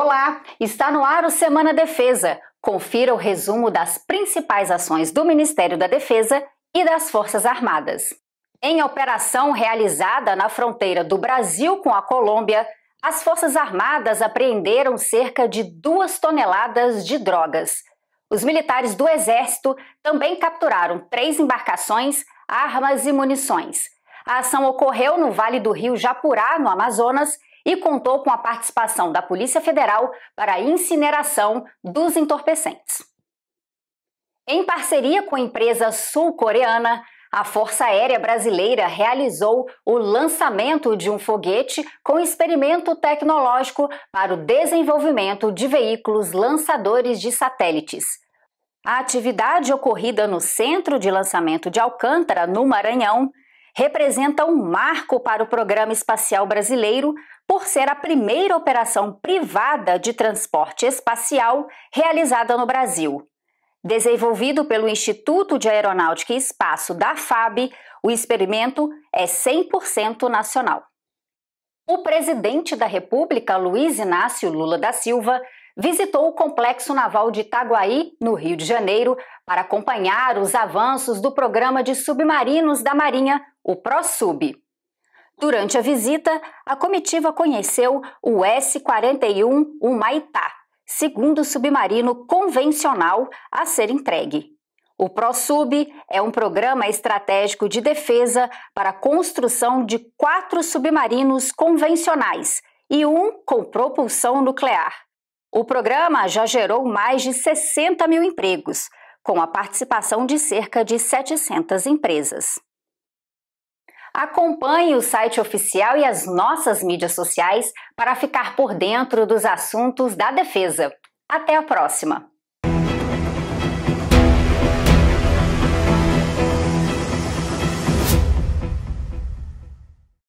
Olá! Está no ar o Semana Defesa. Confira o resumo das principais ações do Ministério da Defesa e das Forças Armadas. Em operação realizada na fronteira do Brasil com a Colômbia, as Forças Armadas apreenderam cerca de duas toneladas de drogas. Os militares do Exército também capturaram três embarcações, armas e munições. A ação ocorreu no Vale do Rio Japurá, no Amazonas, e contou com a participação da Polícia Federal para a incineração dos entorpecentes. Em parceria com a empresa sul-coreana, a Força Aérea Brasileira realizou o lançamento de um foguete com experimento tecnológico para o desenvolvimento de veículos lançadores de satélites. A atividade ocorrida no Centro de Lançamento de Alcântara, no Maranhão, representa um marco para o programa espacial brasileiro por ser a primeira operação privada de transporte espacial realizada no Brasil. Desenvolvido pelo Instituto de Aeronáutica e Espaço da FAB, o experimento é 100% nacional. O presidente da República, Luiz Inácio Lula da Silva, visitou o Complexo Naval de Itaguaí, no Rio de Janeiro, para acompanhar os avanços do programa de submarinos da Marinha, o PROSUB. Durante a visita, a comitiva conheceu o S-41 Humaitá, segundo submarino convencional a ser entregue. O PROSUB é um programa estratégico de defesa para a construção de quatro submarinos convencionais e um com propulsão nuclear. O programa já gerou mais de 60 mil empregos, com a participação de cerca de 700 empresas. Acompanhe o site oficial e as nossas mídias sociais para ficar por dentro dos assuntos da defesa. Até a próxima!